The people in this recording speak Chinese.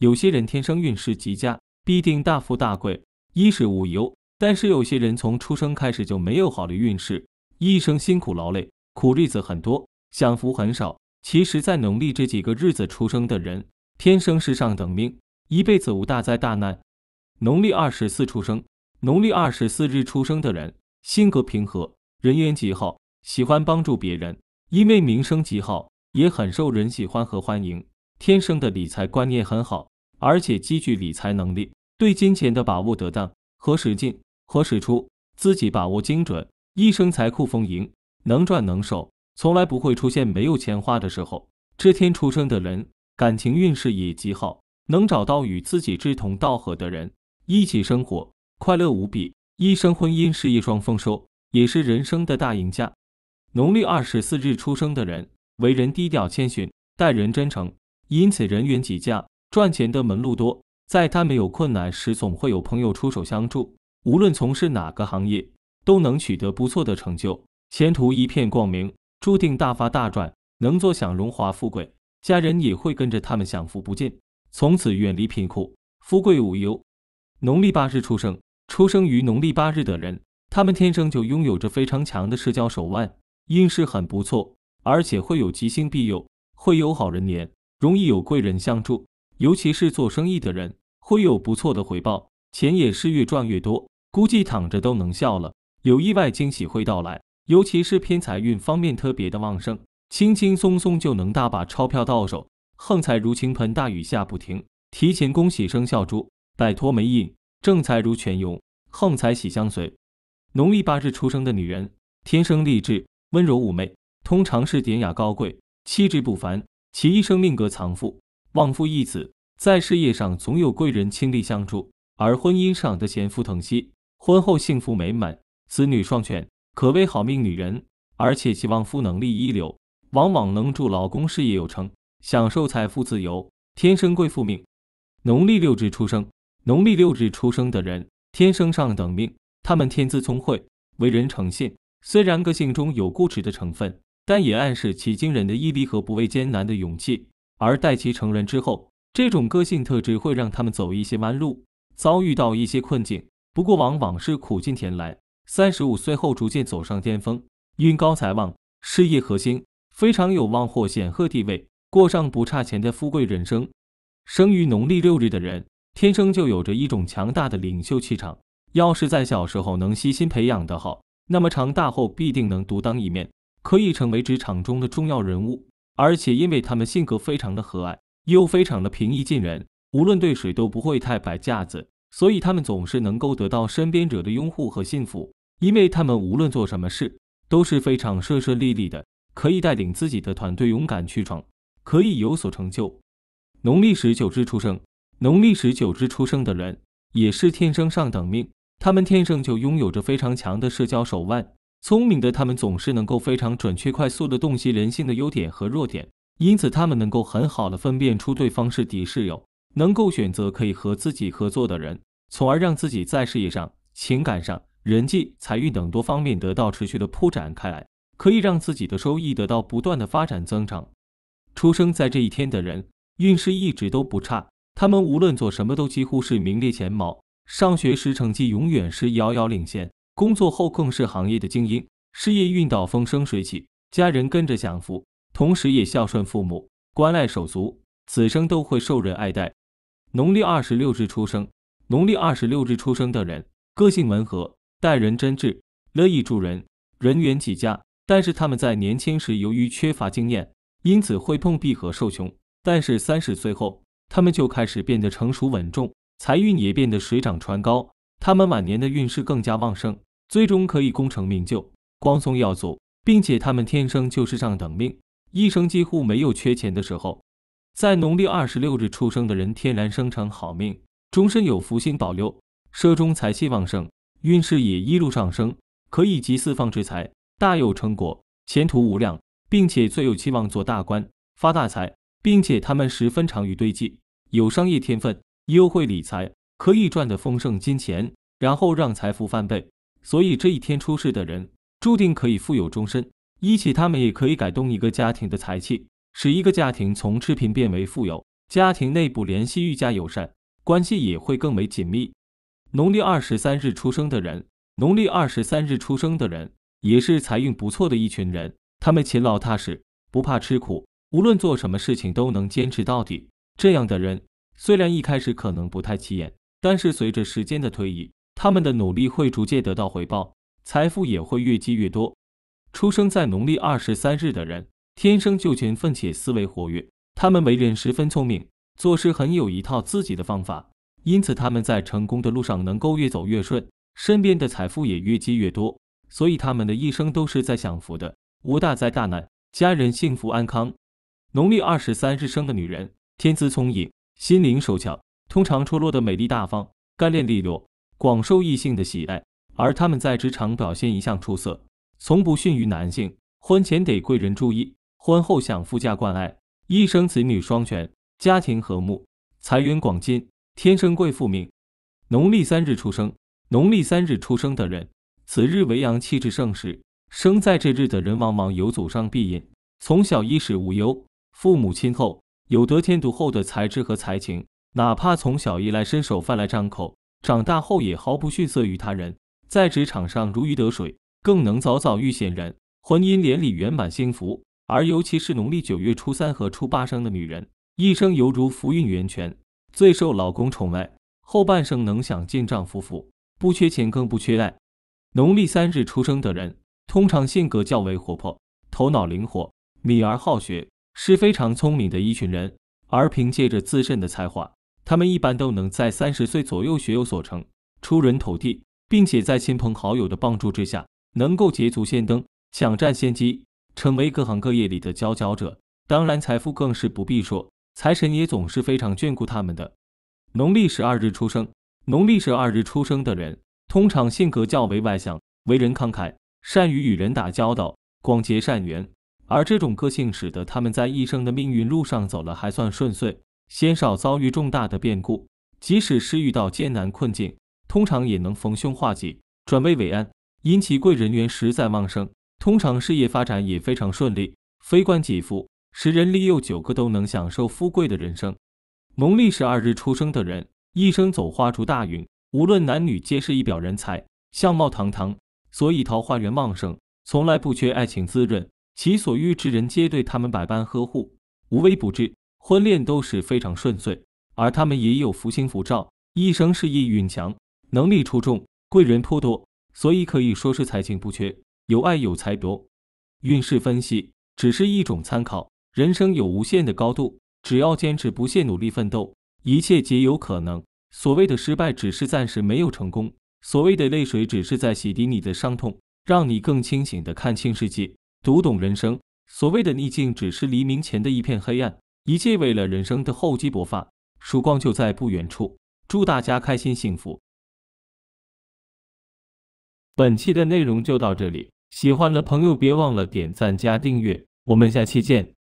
有些人天生运势极佳，必定大富大贵，衣食无忧。但是有些人从出生开始就没有好的运势，一生辛苦劳累，苦日子很多，享福很少。其实，在农历这几个日子出生的人，天生是上等命，一辈子无大灾大难。农历二十四出生，农历二十四日出生的人性格平和，人缘极好，喜欢帮助别人，因为名声极好，也很受人喜欢和欢迎。天生的理财观念很好。而且积聚理财能力，对金钱的把握得当，何时进何时出，自己把握精准，一生财库丰盈，能赚能守，从来不会出现没有钱花的时候。这天出生的人，感情运势也极好，能找到与自己志同道合的人一起生活，快乐无比。一生婚姻是一双丰收，也是人生的大赢家。农历二十四日出生的人，为人低调谦逊，待人真诚，因此人缘极佳。赚钱的门路多，在他们有困难时，总会有朋友出手相助。无论从事哪个行业，都能取得不错的成就，前途一片光明，注定大发大赚，能坐享荣华富贵，家人也会跟着他们享福不尽，从此远离贫苦，富贵无忧。农历八日出生，出生于农历八日的人，他们天生就拥有着非常强的社交手腕，运势很不错，而且会有吉星庇佑，会有好人缘，容易有贵人相助。尤其是做生意的人会有不错的回报，钱也是越赚越多，估计躺着都能笑了。有意外惊喜会到来，尤其是偏财运方面特别的旺盛，轻轻松松就能大把钞票到手，横财如倾盆大雨下不停。提前恭喜生肖猪摆脱霉运，正财如泉涌，横财喜相随。农历八日出生的女人，天生丽质，温柔妩媚，通常是典雅高贵，气质不凡，其一生命格藏富。旺夫益子，在事业上总有贵人倾力相助，而婚姻上的贤夫疼惜，婚后幸福美满，子女双全，可谓好命女人。而且其旺夫能力一流，往往能助老公事业有成，享受财富自由，天生贵妇命。农历六日出生，农历六日出生的人天生上等命，他们天资聪慧，为人诚信。虽然个性中有固执的成分，但也暗示其惊人的毅力和不畏艰难的勇气。而待其成人之后，这种个性特质会让他们走一些弯路，遭遇到一些困境。不过往往是苦尽甜来，三十五岁后逐渐走上巅峰，因高才望，事业核心，非常有望获显赫地位，过上不差钱的富贵人生。生于农历六日的人，天生就有着一种强大的领袖气场。要是在小时候能悉心培养的好，那么长大后必定能独当一面，可以成为职场中的重要人物。而且，因为他们性格非常的和蔼，又非常的平易近人，无论对谁都不会太摆架子，所以他们总是能够得到身边者的拥护和信服。因为他们无论做什么事都是非常顺顺利利的，可以带领自己的团队勇敢去闯，可以有所成就。农历十九日出生，农历十九日出生的人也是天生上等命，他们天生就拥有着非常强的社交手腕。聪明的他们总是能够非常准确、快速的洞悉人性的优点和弱点，因此他们能够很好的分辨出对方是敌是友，能够选择可以和自己合作的人，从而让自己在事业上、情感上、人际、财运等多方面得到持续的铺展开来，可以让自己的收益得到不断的发展增长。出生在这一天的人运势一直都不差，他们无论做什么都几乎是名列前茅，上学时成绩永远是遥遥领先。工作后更是行业的精英，事业运到风生水起，家人跟着享福，同时也孝顺父母，关爱手足，此生都会受人爱戴。农历二十六日出生，农历二十六日出生的人个性温和，待人真挚，乐意助人，人缘极佳。但是他们在年轻时由于缺乏经验，因此会碰壁和受穷。但是三十岁后，他们就开始变得成熟稳重，财运也变得水涨船高，他们晚年的运势更加旺盛。最终可以功成名就、光宗耀祖，并且他们天生就是上等命，一生几乎没有缺钱的时候。在农历二十六日出生的人，天然生成好命，终身有福星保佑，社中财气旺盛，运势也一路上升，可以集四方之财，大有成果，前途无量，并且最有期望做大官、发大财，并且他们十分长于堆积，有商业天分，优惠理财，可以赚得丰盛金钱，然后让财富翻倍。所以这一天出世的人注定可以富有终身，一起他们也可以改动一个家庭的财气，使一个家庭从赤贫变为富有，家庭内部联系愈加友善，关系也会更为紧密。农历二十三日出生的人，农历二十三日出生的人也是财运不错的一群人，他们勤劳踏实，不怕吃苦，无论做什么事情都能坚持到底。这样的人虽然一开始可能不太起眼，但是随着时间的推移。他们的努力会逐渐得到回报，财富也会越积越多。出生在农历二十三日的人，天生就勤奋且思维活跃，他们为人十分聪明，做事很有一套自己的方法，因此他们在成功的路上能够越走越顺，身边的财富也越积越多，所以他们的一生都是在享福的，无大灾大难，家人幸福安康。农历二十三日生的女人，天资聪颖，心灵手巧，通常出落得美丽大方，干练利落。广受异性的喜爱，而他们在职场表现一向出色，从不逊于男性。婚前得贵人注意，婚后享夫家关爱，一生子女双全，家庭和睦，财源广进，天生贵妇命。农历三日出生，农历三日出生的人，此日为阳气至盛时，生在这日的人往往有祖上庇荫，从小衣食无忧，父母亲厚，有得天独厚的才智和才情，哪怕从小衣来伸手，饭来张口。长大后也毫不逊色于他人，在职场上如鱼得水，更能早早遇险人，婚姻连理圆满幸福。而尤其是农历九月初三和初八生的女人，一生犹如福运源泉，最受老公宠爱，后半生能享尽丈夫福，不缺钱更不缺爱。农历三日出生的人，通常性格较为活泼，头脑灵活，敏而好学，是非常聪明的一群人，而凭借着自身的才华。他们一般都能在三十岁左右学有所成、出人头地，并且在亲朋好友的帮助之下，能够捷足先登、抢占先机，成为各行各业里的佼佼者。当然，财富更是不必说，财神也总是非常眷顾他们的。农历十二日出生，农历十二日出生的人通常性格较为外向，为人慷慨，善于与人打交道，广结善缘。而这种个性使得他们在一生的命运路上走了还算顺遂。鲜少遭遇重大的变故，即使是遇到艰难困境，通常也能逢凶化吉，转危为安。因其贵人缘实在旺盛，通常事业发展也非常顺利，非官即富，十人里有九个都能享受富贵的人生。农历十二日出生的人，一生走花烛大运，无论男女皆是一表人才，相貌堂堂，所以桃花源旺盛，从来不缺爱情滋润。其所遇之人皆对他们百般呵护，无微不至。婚恋都是非常顺遂，而他们也有福星福照，一生是业运强，能力出众，贵人颇多，所以可以说是财情不缺，有爱有才多。运势分析只是一种参考，人生有无限的高度，只要坚持不懈努力奋斗，一切皆有可能。所谓的失败，只是暂时没有成功；所谓的泪水，只是在洗涤你的伤痛，让你更清醒的看清世界，读懂人生。所谓的逆境，只是黎明前的一片黑暗。一切为了人生的厚积薄发，曙光就在不远处。祝大家开心幸福。本期的内容就到这里，喜欢的朋友别忘了点赞加订阅。我们下期见。